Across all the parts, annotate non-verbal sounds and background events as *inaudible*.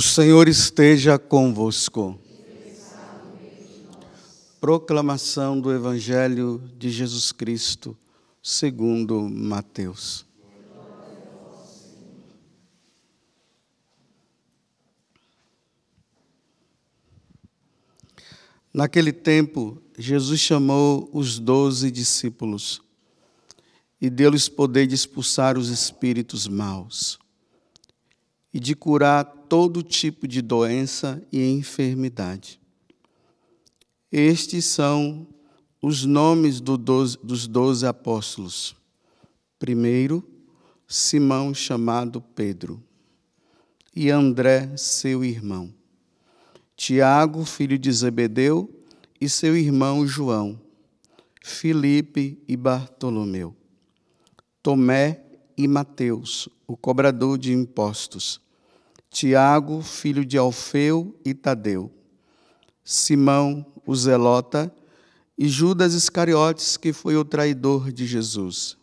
O Senhor esteja convosco. Proclamação do Evangelho de Jesus Cristo, segundo Mateus. Naquele tempo, Jesus chamou os doze discípulos e deu-lhes poder de expulsar os espíritos maus e de curar todo tipo de doença e enfermidade. Estes são os nomes do doze, dos doze apóstolos. Primeiro, Simão, chamado Pedro, e André, seu irmão. Tiago, filho de Zebedeu, e seu irmão João, Filipe e Bartolomeu, Tomé e Mateus, o cobrador de impostos, Tiago, filho de Alfeu e Tadeu, Simão, o Zelota, e Judas Iscariotes, que foi o traidor de Jesus.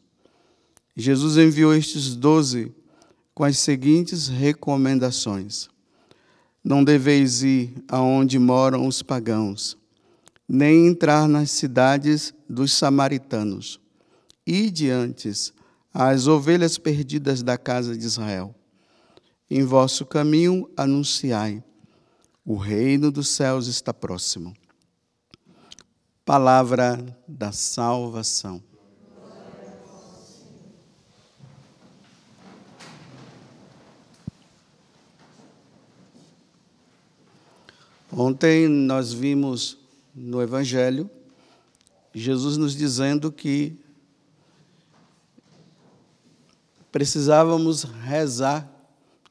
Jesus enviou estes doze com as seguintes recomendações: Não deveis ir aonde moram os pagãos, nem entrar nas cidades dos samaritanos. Ide antes às ovelhas perdidas da casa de Israel. Em vosso caminho anunciai: o reino dos céus está próximo. Palavra da salvação. Ontem nós vimos no Evangelho Jesus nos dizendo que precisávamos rezar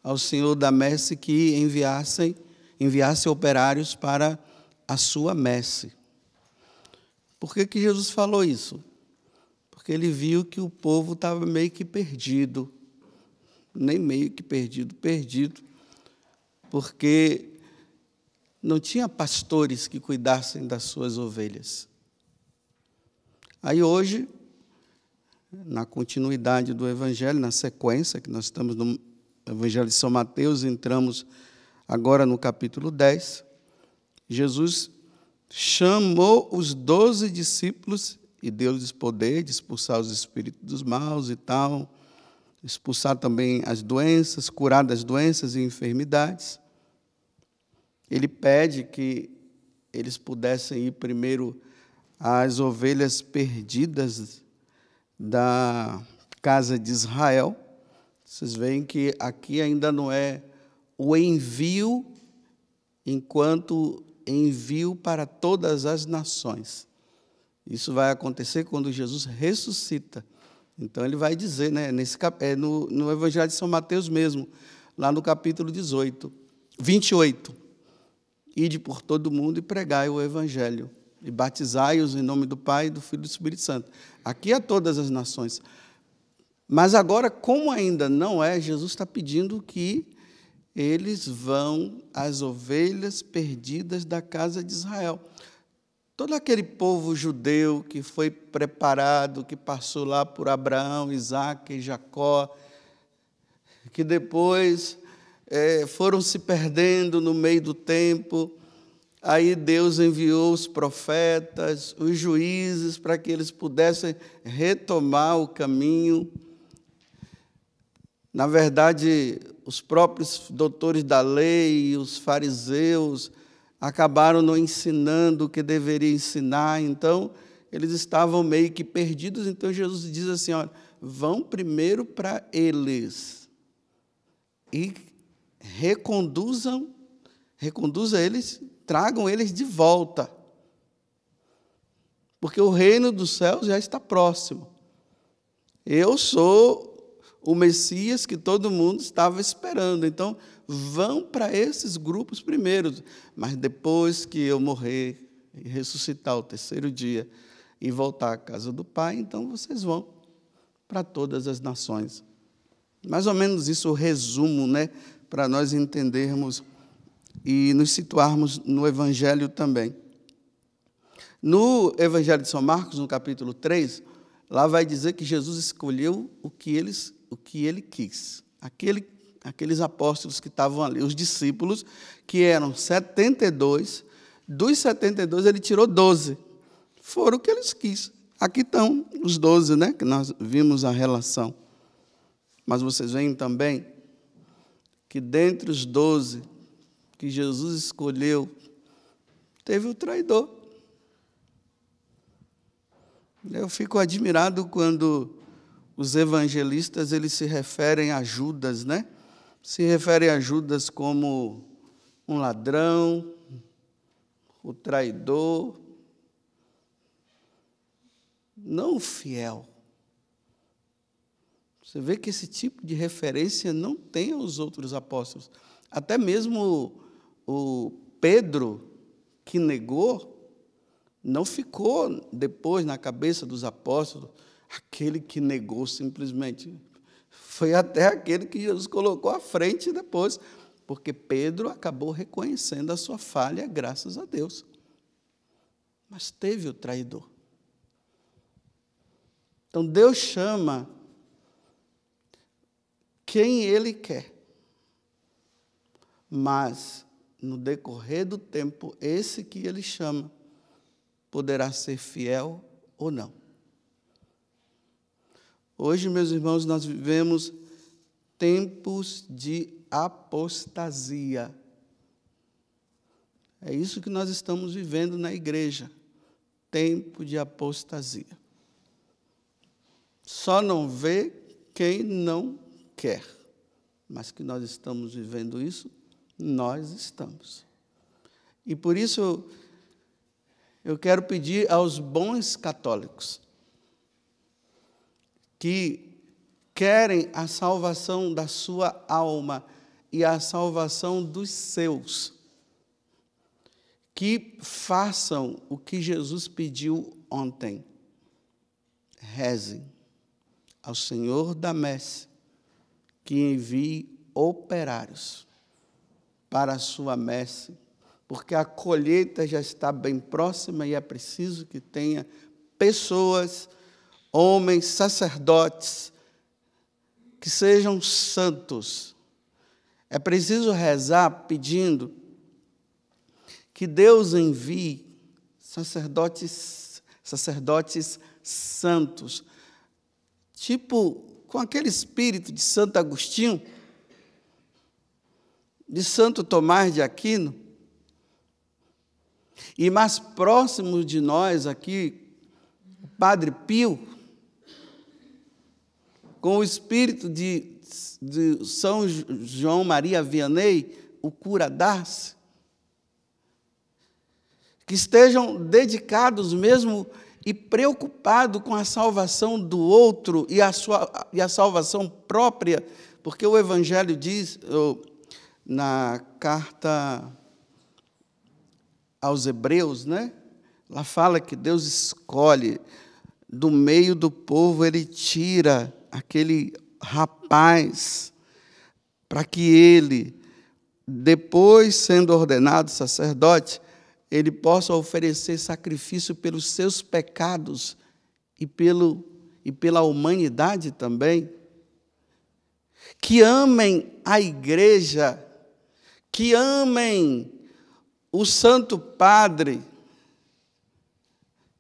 ao senhor da messe que enviassem enviasse operários para a sua messe. Por que, que Jesus falou isso? Porque ele viu que o povo estava meio que perdido, nem meio que perdido, perdido, porque não tinha pastores que cuidassem das suas ovelhas. Aí hoje, na continuidade do Evangelho, na sequência que nós estamos no Evangelho de São Mateus, entramos agora no capítulo 10. Jesus chamou os doze discípulos e deu-lhes poder de expulsar os espíritos dos maus e tal, expulsar também as doenças, curar das doenças e enfermidades. Ele pede que eles pudessem ir primeiro às ovelhas perdidas da casa de Israel. Vocês veem que aqui ainda não é o envio enquanto envio para todas as nações. Isso vai acontecer quando Jesus ressuscita. Então ele vai dizer, né, nesse, é no, no Evangelho de São Mateus mesmo, lá no capítulo 18, 28. Ide por todo o mundo e pregai o Evangelho, e batizai-os em nome do Pai, do Filho e do Espírito Santo. Aqui a todas as nações. Mas agora, como ainda não é, Jesus está pedindo que eles vão às ovelhas perdidas da casa de Israel. Todo aquele povo judeu que foi preparado, que passou lá por Abraão, Isaac e Jacó, que depois é, foram se perdendo no meio do tempo. Aí Deus enviou os profetas, os juízes, para que eles pudessem retomar o caminho na verdade, os próprios doutores da lei, os fariseus, acabaram não ensinando o que deveria ensinar, então eles estavam meio que perdidos. Então Jesus diz assim: olha, vão primeiro para eles e reconduzam, reconduza eles, tragam eles de volta. Porque o reino dos céus já está próximo. Eu sou o Messias que todo mundo estava esperando. Então, vão para esses grupos primeiro, mas depois que eu morrer e ressuscitar ao terceiro dia e voltar à casa do Pai, então vocês vão para todas as nações. Mais ou menos isso o resumo, né, para nós entendermos e nos situarmos no evangelho também. No Evangelho de São Marcos, no capítulo 3, lá vai dizer que Jesus escolheu o que eles o que ele quis. Aquele, aqueles apóstolos que estavam ali, os discípulos, que eram 72, dos 72 ele tirou 12. Foram o que eles quis. Aqui estão os 12, né, que nós vimos a relação. Mas vocês veem também que dentre os 12 que Jesus escolheu, teve o traidor. Eu fico admirado quando os evangelistas eles se referem a Judas, né? Se referem a Judas como um ladrão, o traidor, não o fiel. Você vê que esse tipo de referência não tem aos outros apóstolos. Até mesmo o Pedro, que negou, não ficou depois na cabeça dos apóstolos Aquele que negou simplesmente foi até aquele que Jesus colocou à frente depois, porque Pedro acabou reconhecendo a sua falha, graças a Deus. Mas teve o traidor. Então Deus chama quem Ele quer. Mas, no decorrer do tempo, esse que Ele chama poderá ser fiel ou não. Hoje, meus irmãos, nós vivemos tempos de apostasia. É isso que nós estamos vivendo na igreja. Tempo de apostasia. Só não vê quem não quer. Mas que nós estamos vivendo isso, nós estamos. E por isso eu quero pedir aos bons católicos que querem a salvação da sua alma e a salvação dos seus, que façam o que Jesus pediu ontem. Rezem ao Senhor da Messe que envie operários para a sua messe, porque a colheita já está bem próxima e é preciso que tenha pessoas homens, sacerdotes, que sejam santos. É preciso rezar pedindo que Deus envie sacerdotes, sacerdotes santos, tipo com aquele espírito de Santo Agostinho, de Santo Tomás de Aquino, e mais próximo de nós aqui, Padre Pio, com o espírito de, de São João Maria Vianney, o cura d'Ars, que estejam dedicados mesmo e preocupados com a salvação do outro e a, sua, e a salvação própria, porque o Evangelho diz, na carta aos Hebreus, né? Lá fala que Deus escolhe, do meio do povo ele tira aquele rapaz para que ele, depois sendo ordenado sacerdote, ele possa oferecer sacrifício pelos seus pecados e, pelo, e pela humanidade também. Que amem a igreja, que amem o Santo Padre,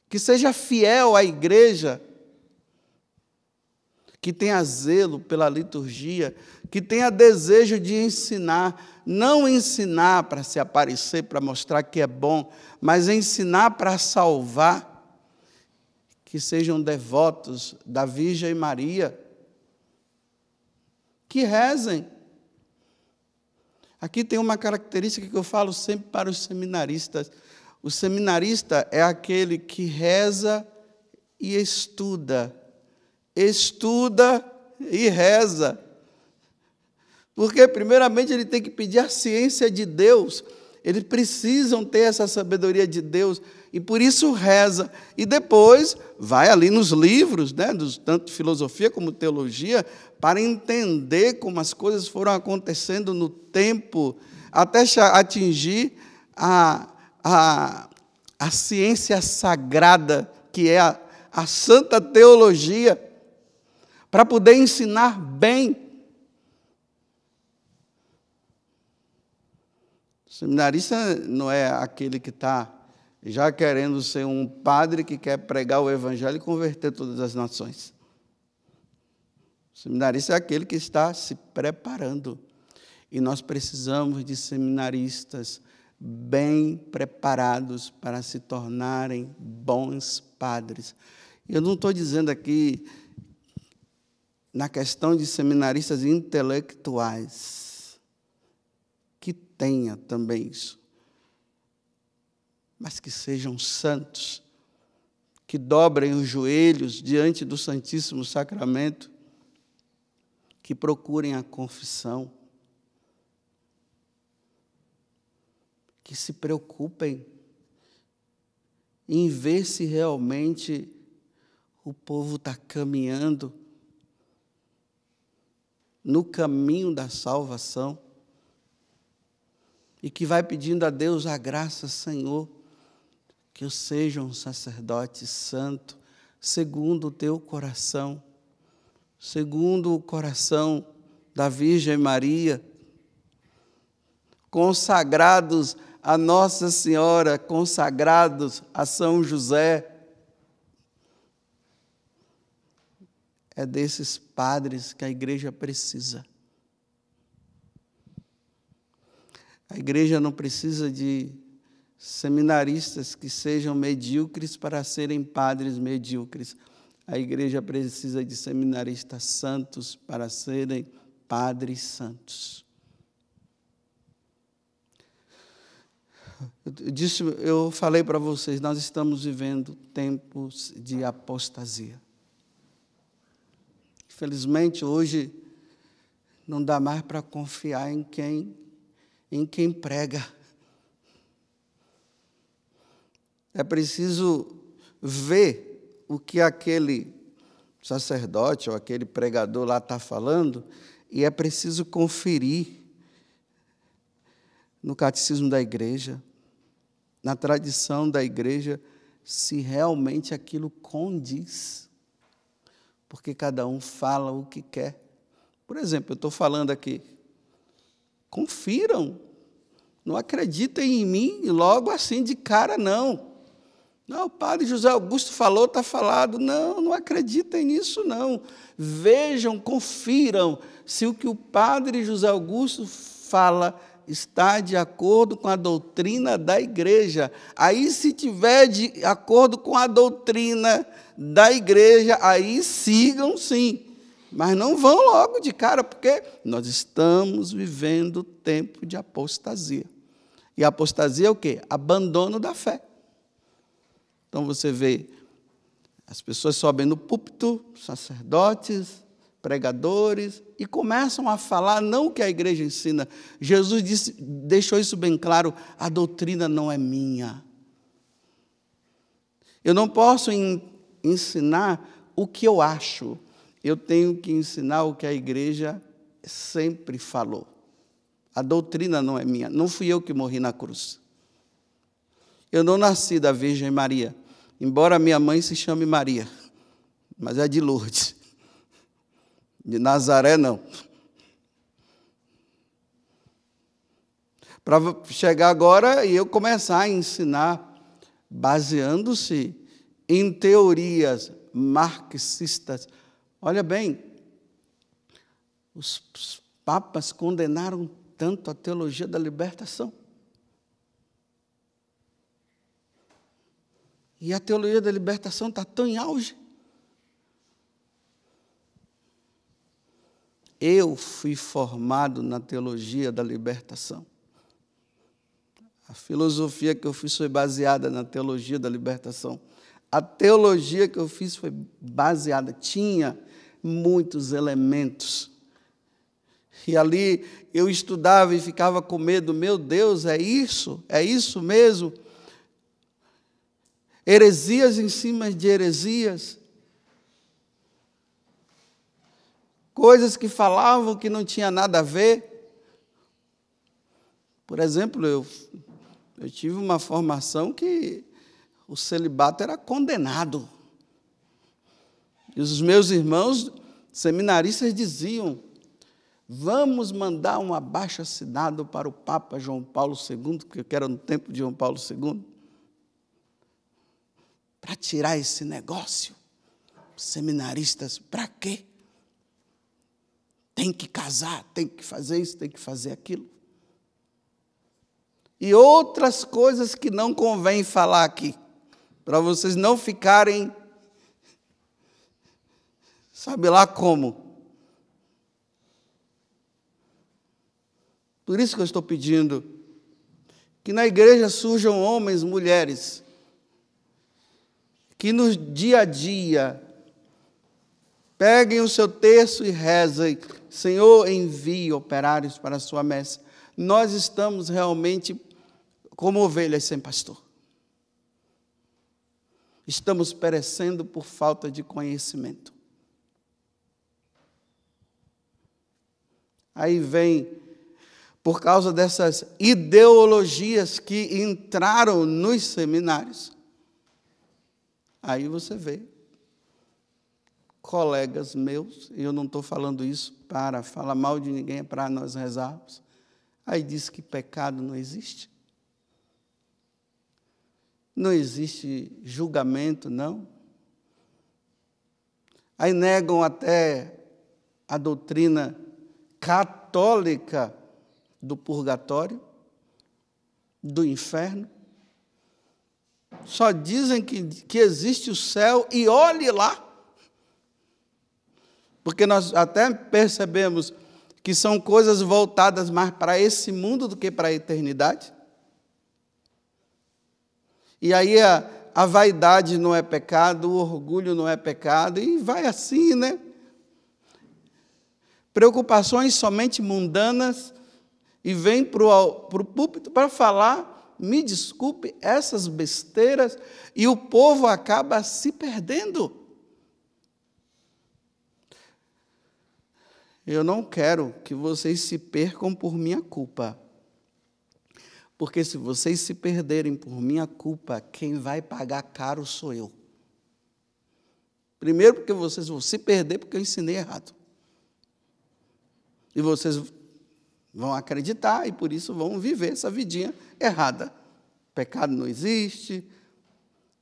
que seja fiel à igreja que tenha zelo pela liturgia, que tenha desejo de ensinar, não ensinar para se aparecer, para mostrar que é bom, mas ensinar para salvar, que sejam devotos da Virgem Maria, que rezem. Aqui tem uma característica que eu falo sempre para os seminaristas. O seminarista é aquele que reza e estuda estuda e reza. Porque, primeiramente, ele tem que pedir a ciência de Deus. Eles precisam ter essa sabedoria de Deus e por isso reza. E depois vai ali nos livros, né, dos, tanto filosofia como teologia, para entender como as coisas foram acontecendo no tempo, até atingir a, a, a ciência sagrada, que é a, a santa teologia para poder ensinar bem. O seminarista não é aquele que está já querendo ser um padre que quer pregar o evangelho e converter todas as nações. O seminarista é aquele que está se preparando. E nós precisamos de seminaristas bem preparados para se tornarem bons padres. Eu não estou dizendo aqui na questão de seminaristas intelectuais, que tenha também isso, mas que sejam santos, que dobrem os joelhos diante do Santíssimo Sacramento, que procurem a confissão, que se preocupem em ver se realmente o povo está caminhando no caminho da salvação e que vai pedindo a Deus a graça, Senhor, que eu seja um sacerdote santo, segundo o teu coração, segundo o coração da Virgem Maria, consagrados a Nossa Senhora, consagrados a São José é desses padres que a igreja precisa. A igreja não precisa de seminaristas que sejam medíocres para serem padres medíocres. A igreja precisa de seminaristas santos para serem padres santos. Eu, disse, eu falei para vocês, nós estamos vivendo tempos de apostasia. Felizmente hoje não dá mais para confiar em quem em quem prega. É preciso ver o que aquele sacerdote ou aquele pregador lá está falando e é preciso conferir no catecismo da igreja, na tradição da igreja, se realmente aquilo condiz porque cada um fala o que quer. Por exemplo, eu estou falando aqui. Confiram. Não acreditem em mim logo assim de cara, não. Não, o padre José Augusto falou, está falado. Não, não acreditem nisso, não. Vejam, confiram se o que o padre José Augusto fala está de acordo com a doutrina da igreja. Aí, se tiver de acordo com a doutrina da igreja, aí sigam sim. Mas não vão logo de cara, porque nós estamos vivendo tempo de apostasia. E apostasia é o quê? Abandono da fé. Então você vê as pessoas sobem no púlpito, sacerdotes, pregadores, e começam a falar não o que a igreja ensina. Jesus disse, deixou isso bem claro: a doutrina não é minha. Eu não posso ensinar o que eu acho, eu tenho que ensinar o que a igreja sempre falou. A doutrina não é minha, não fui eu que morri na cruz. Eu não nasci da Virgem Maria, embora minha mãe se chame Maria, mas é de Lourdes. De Nazaré, não. Para chegar agora e eu começar a ensinar, baseando-se em teorias marxistas. Olha bem, os papas condenaram tanto a teologia da libertação. E a teologia da libertação está tão em auge. Eu fui formado na teologia da libertação. A filosofia que eu fiz foi baseada na teologia da libertação. A teologia que eu fiz foi baseada, tinha muitos elementos. E ali eu estudava e ficava com medo, meu Deus, é isso? É isso mesmo? Heresias em cima de heresias, coisas que falavam que não tinha nada a ver. Por exemplo, eu, eu tive uma formação que o celibato era condenado. E os meus irmãos seminaristas diziam: vamos mandar um abaixo assinado para o Papa João Paulo II, porque era no tempo de João Paulo II, para tirar esse negócio. Seminaristas, para quê? Tem que casar, tem que fazer isso, tem que fazer aquilo. E outras coisas que não convém falar aqui, para vocês não ficarem, sabe lá como. Por isso que eu estou pedindo que na igreja surjam homens, mulheres, que no dia a dia peguem o seu terço e rezem Senhor, envie operários para a sua mesa. Nós estamos realmente como ovelhas sem pastor. Estamos perecendo por falta de conhecimento. Aí vem, por causa dessas ideologias que entraram nos seminários, aí você vê colegas meus, e eu não estou falando isso para falar mal de ninguém, é para nós rezarmos. Aí diz que pecado não existe. Não existe julgamento, não. Aí negam até a doutrina católica do purgatório, do inferno. Só dizem que, que existe o céu e olhe lá. Porque nós até percebemos que são coisas voltadas mais para esse mundo do que para a eternidade. E aí a, a vaidade não é pecado, o orgulho não é pecado, e vai assim, né? Preocupações somente mundanas e vem para o púlpito para falar, me desculpe, essas besteiras, e o povo acaba se perdendo. Eu não quero que vocês se percam por minha culpa. Porque se vocês se perderem por minha culpa, quem vai pagar caro sou eu. Primeiro, porque vocês vão se perder porque eu ensinei errado. E vocês vão acreditar e por isso vão viver essa vidinha errada. Pecado não existe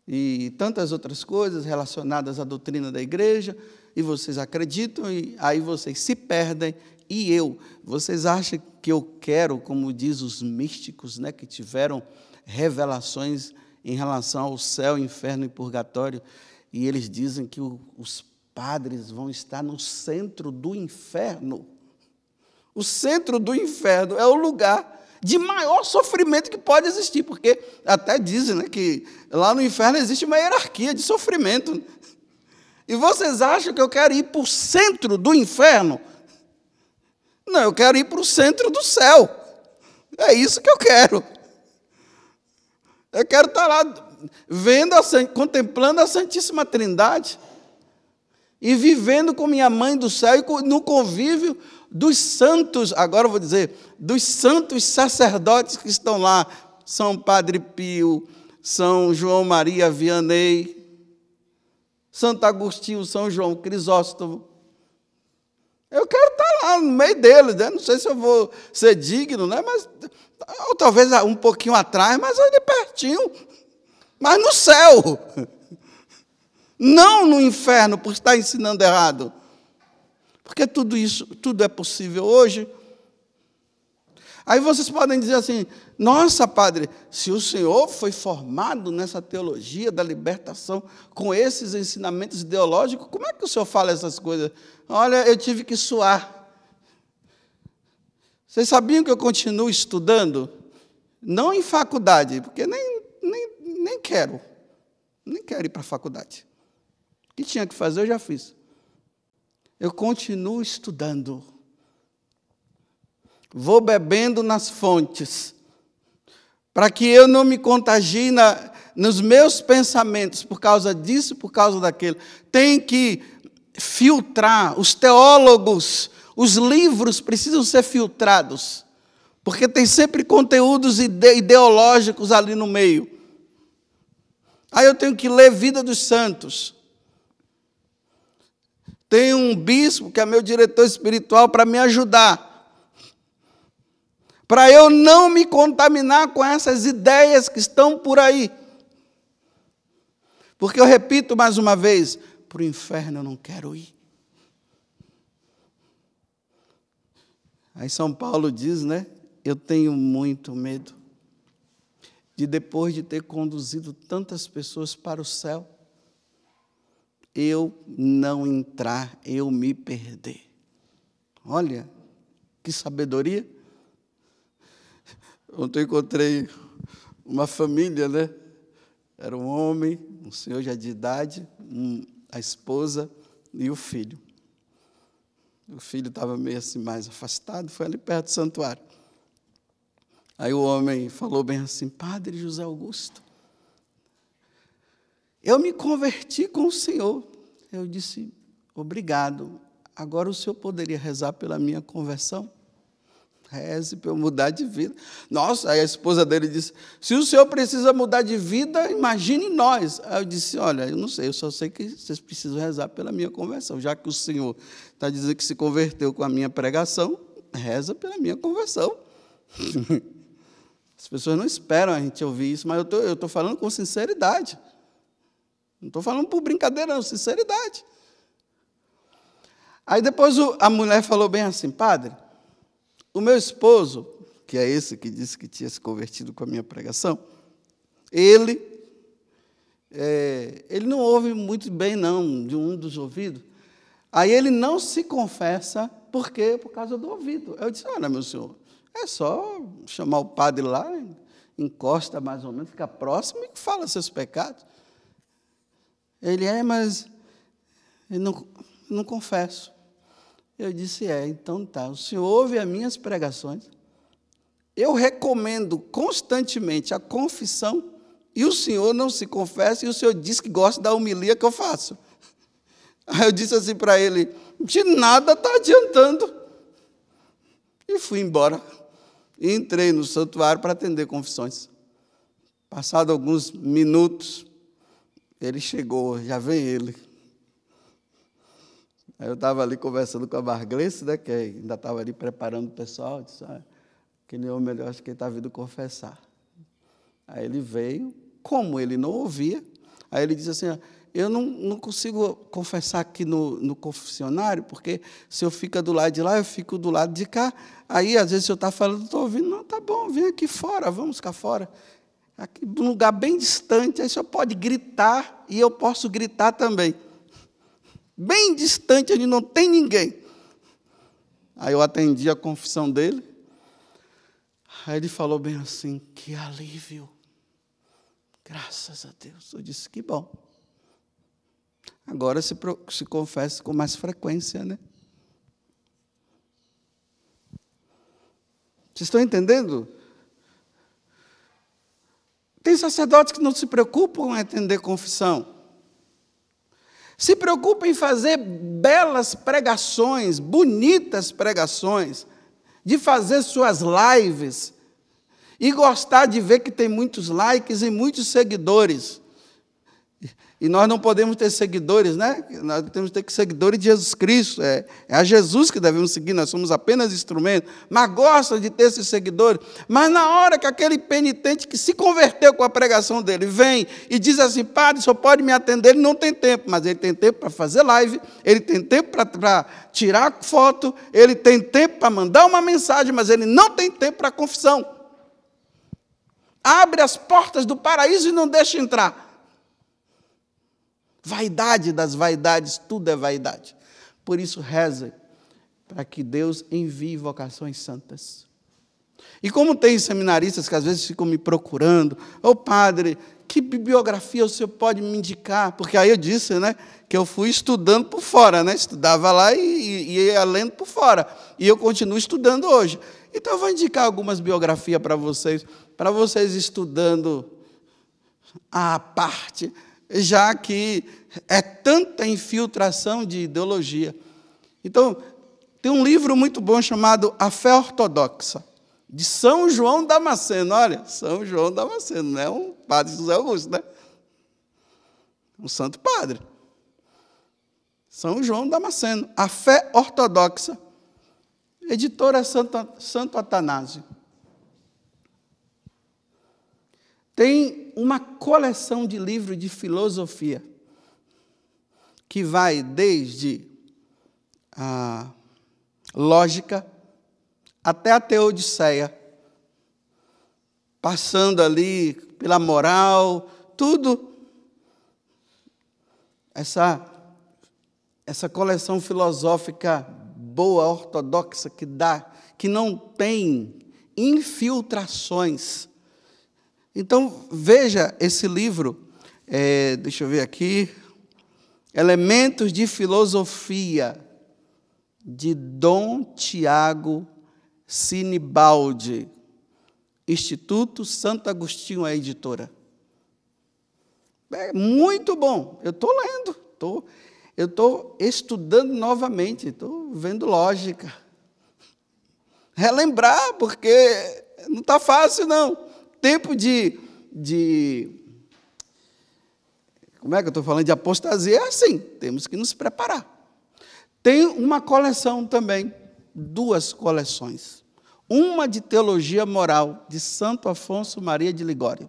e tantas outras coisas relacionadas à doutrina da igreja e vocês acreditam e aí vocês se perdem e eu, vocês acham que eu quero, como diz os místicos, né, que tiveram revelações em relação ao céu, inferno e purgatório, e eles dizem que o, os padres vão estar no centro do inferno. O centro do inferno é o lugar de maior sofrimento que pode existir, porque até dizem né, que lá no inferno existe uma hierarquia de sofrimento. E vocês acham que eu quero ir para o centro do inferno? Não, eu quero ir para o centro do céu. É isso que eu quero. Eu quero estar tá lá vendo, a, contemplando a Santíssima Trindade e vivendo com minha mãe do céu e no convívio dos santos, agora eu vou dizer, dos santos sacerdotes que estão lá, São Padre Pio, São João Maria Vianney, Santo Agostinho, São João, Crisóstomo. Eu quero estar tá lá no meio deles, né? não sei se eu vou ser digno, né? mas ou talvez um pouquinho atrás, mas ali pertinho, mas no céu, não no inferno por estar ensinando errado, porque tudo isso, tudo é possível hoje Aí vocês podem dizer assim: nossa, padre, se o senhor foi formado nessa teologia da libertação, com esses ensinamentos ideológicos, como é que o senhor fala essas coisas? Olha, eu tive que suar. Vocês sabiam que eu continuo estudando? Não em faculdade, porque nem, nem, nem quero. Nem quero ir para a faculdade. O que tinha que fazer, eu já fiz. Eu continuo estudando vou bebendo nas fontes, para que eu não me contagie na, nos meus pensamentos por causa disso, por causa daquilo. Tem que filtrar. Os teólogos, os livros precisam ser filtrados, porque tem sempre conteúdos ide ideológicos ali no meio. Aí eu tenho que ler Vida dos Santos. Tem um bispo que é meu diretor espiritual para me ajudar para eu não me contaminar com essas ideias que estão por aí. Porque eu repito mais uma vez: para o inferno eu não quero ir. Aí São Paulo diz, né? Eu tenho muito medo de depois de ter conduzido tantas pessoas para o céu, eu não entrar, eu me perder. Olha, que sabedoria! Ontem eu encontrei uma família, né? Era um homem, um senhor já de idade, um, a esposa e o filho. O filho estava meio assim mais afastado, foi ali perto do santuário. Aí o homem falou bem assim: Padre José Augusto, eu me converti com o Senhor. Eu disse: Obrigado. Agora o senhor poderia rezar pela minha conversão? Reze para eu mudar de vida. Nossa, aí a esposa dele disse: Se o senhor precisa mudar de vida, imagine nós. Aí eu disse: Olha, eu não sei, eu só sei que vocês precisam rezar pela minha conversão. Já que o senhor está dizendo que se converteu com a minha pregação, reza pela minha conversão. *laughs* As pessoas não esperam a gente ouvir isso, mas eu estou falando com sinceridade. Não estou falando por brincadeira, não, sinceridade. Aí depois a mulher falou bem assim: Padre o meu esposo, que é esse que disse que tinha se convertido com a minha pregação, ele, é, ele não ouve muito bem, não, de um dos ouvidos. Aí ele não se confessa, por quê? Por causa do ouvido. Eu disse, olha, meu senhor, é só chamar o padre lá, encosta mais ou menos, fica próximo e fala seus pecados. Ele é, mas eu não, não confesso. Eu disse: É, então tá. O senhor ouve as minhas pregações. Eu recomendo constantemente a confissão e o senhor não se confessa e o senhor diz que gosta da humilha que eu faço. *laughs* Aí eu disse assim para ele: De nada está adiantando. E fui embora. E entrei no santuário para atender confissões. Passado alguns minutos, ele chegou, já vem ele. Aí eu estava ali conversando com a Margleice, né, que ainda estava ali preparando o pessoal, disse, ah, aquele o melhor acho que ele está vindo confessar. Aí ele veio, como ele não ouvia, aí ele disse assim, ah, eu não, não consigo confessar aqui no, no confessionário, porque se eu fico do lado de lá, eu fico do lado de cá. Aí, às vezes, tá eu estou falando, estou ouvindo, não, tá bom, vem aqui fora, vamos ficar fora. Aqui, num lugar bem distante, aí o senhor pode gritar e eu posso gritar também bem distante, onde não tem ninguém. Aí eu atendi a confissão dele. Aí ele falou bem assim: que alívio. Graças a Deus. Eu disse: que bom. Agora se, se com mais frequência, né? Vocês estão entendendo? Tem sacerdotes que não se preocupam em atender confissão. Se preocupa em fazer belas pregações, bonitas pregações, de fazer suas lives e gostar de ver que tem muitos likes e muitos seguidores. E nós não podemos ter seguidores, né? Nós temos que ter seguidores de Jesus Cristo. É, é a Jesus que devemos seguir, nós somos apenas instrumentos. Mas gosta de ter esses seguidores. Mas na hora que aquele penitente que se converteu com a pregação dele vem e diz assim: Padre, só pode me atender, ele não tem tempo. Mas ele tem tempo para fazer live, ele tem tempo para tirar foto, ele tem tempo para mandar uma mensagem, mas ele não tem tempo para confissão. Abre as portas do paraíso e não deixa entrar. Vaidade das vaidades, tudo é vaidade. Por isso, reze para que Deus envie vocações santas. E como tem seminaristas que às vezes ficam me procurando, ô oh, padre, que bibliografia o senhor pode me indicar? Porque aí eu disse, né, que eu fui estudando por fora, né? Estudava lá e, e ia lendo por fora. E eu continuo estudando hoje. Então eu vou indicar algumas biografias para vocês, para vocês estudando a parte, já que é tanta infiltração de ideologia. Então, tem um livro muito bom chamado A Fé Ortodoxa, de São João Damasceno. Olha, São João Damasceno, não é um padre José Augusto, né? Um santo padre. São João Damasceno, A Fé Ortodoxa, editora Santo, Santo Atanásio. Tem uma coleção de livros de filosofia que vai desde a lógica até a teodiceia, passando ali pela moral, tudo. Essa, essa coleção filosófica boa, ortodoxa, que dá, que não tem infiltrações então, veja esse livro, é, deixa eu ver aqui, Elementos de Filosofia, de Dom Tiago Sinibaldi, Instituto Santo Agostinho, a editora. É muito bom, eu estou lendo, tô, eu estou estudando novamente, estou vendo lógica. Relembrar, porque não está fácil, não tempo de, de como é que eu estou falando de apostasia? É assim, temos que nos preparar. Tem uma coleção também, duas coleções. Uma de teologia moral, de Santo Afonso Maria de Ligório.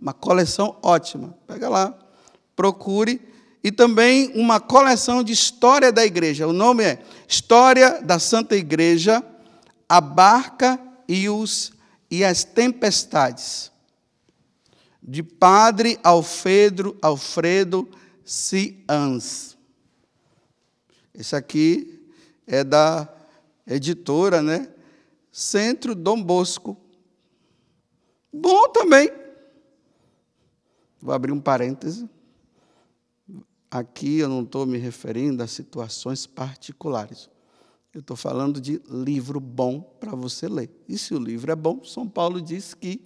Uma coleção ótima. Pega lá, procure. E também uma coleção de história da igreja. O nome é História da Santa Igreja, a Barca e os e as tempestades. De Padre Alfredo, Alfredo Cians. Esse aqui é da editora, né? Centro Dom Bosco. Bom também. Vou abrir um parêntese. Aqui eu não estou me referindo a situações particulares. Eu estou falando de livro bom para você ler. E se o livro é bom, São Paulo diz que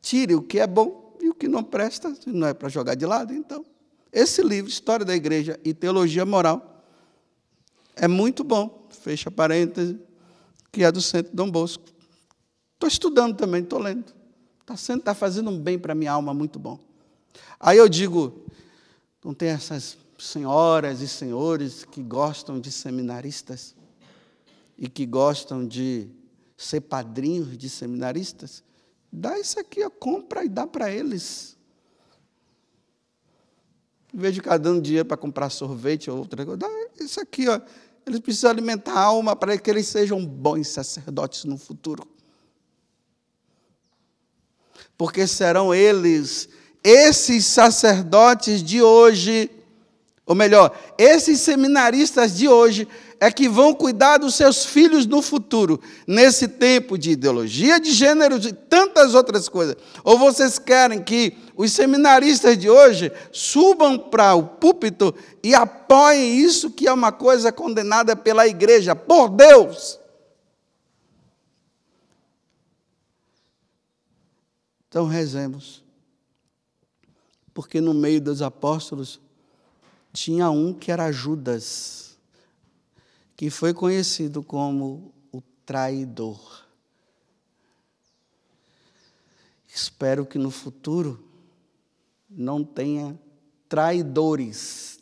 tire o que é bom e o que não presta, não é para jogar de lado, então. Esse livro, História da Igreja e Teologia Moral, é muito bom, fecha parênteses, que é do Centro Dom Bosco. Estou estudando também, estou lendo. Está tá fazendo um bem para minha alma muito bom. Aí eu digo, não tem essas senhoras e senhores que gostam de seminaristas e que gostam de ser padrinhos de seminaristas, dá isso aqui, ó, compra e dá para eles. Em vez de ficar dando dinheiro para comprar sorvete ou outra coisa, dá isso aqui, ó. Eles precisam alimentar a alma para que eles sejam bons sacerdotes no futuro. Porque serão eles, esses sacerdotes de hoje, ou melhor, esses seminaristas de hoje é que vão cuidar dos seus filhos no futuro, nesse tempo de ideologia de gênero, de tantas outras coisas. Ou vocês querem que os seminaristas de hoje subam para o púlpito e apoiem isso que é uma coisa condenada pela igreja, por Deus? Então rezemos, porque no meio dos apóstolos tinha um que era Judas, que foi conhecido como o traidor. Espero que no futuro não tenha traidores,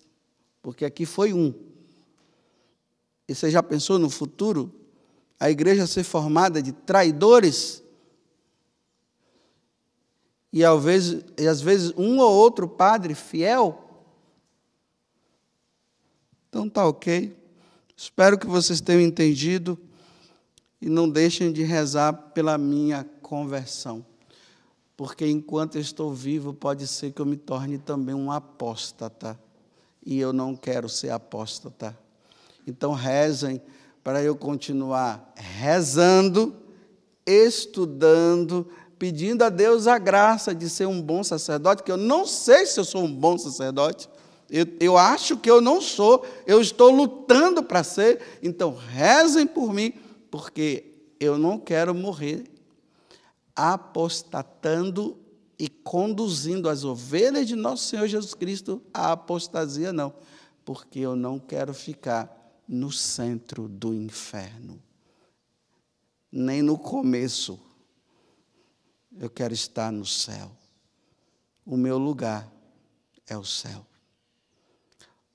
porque aqui foi um. E você já pensou no futuro a igreja ser formada de traidores? E às vezes, e às vezes um ou outro padre fiel então tá ok. Espero que vocês tenham entendido e não deixem de rezar pela minha conversão. Porque enquanto estou vivo, pode ser que eu me torne também um apóstata. E eu não quero ser apóstata. Então rezem para eu continuar rezando, estudando, pedindo a Deus a graça de ser um bom sacerdote, que eu não sei se eu sou um bom sacerdote, eu, eu acho que eu não sou, eu estou lutando para ser, então rezem por mim, porque eu não quero morrer apostatando e conduzindo as ovelhas de nosso Senhor Jesus Cristo à apostasia, não, porque eu não quero ficar no centro do inferno, nem no começo. Eu quero estar no céu. O meu lugar é o céu.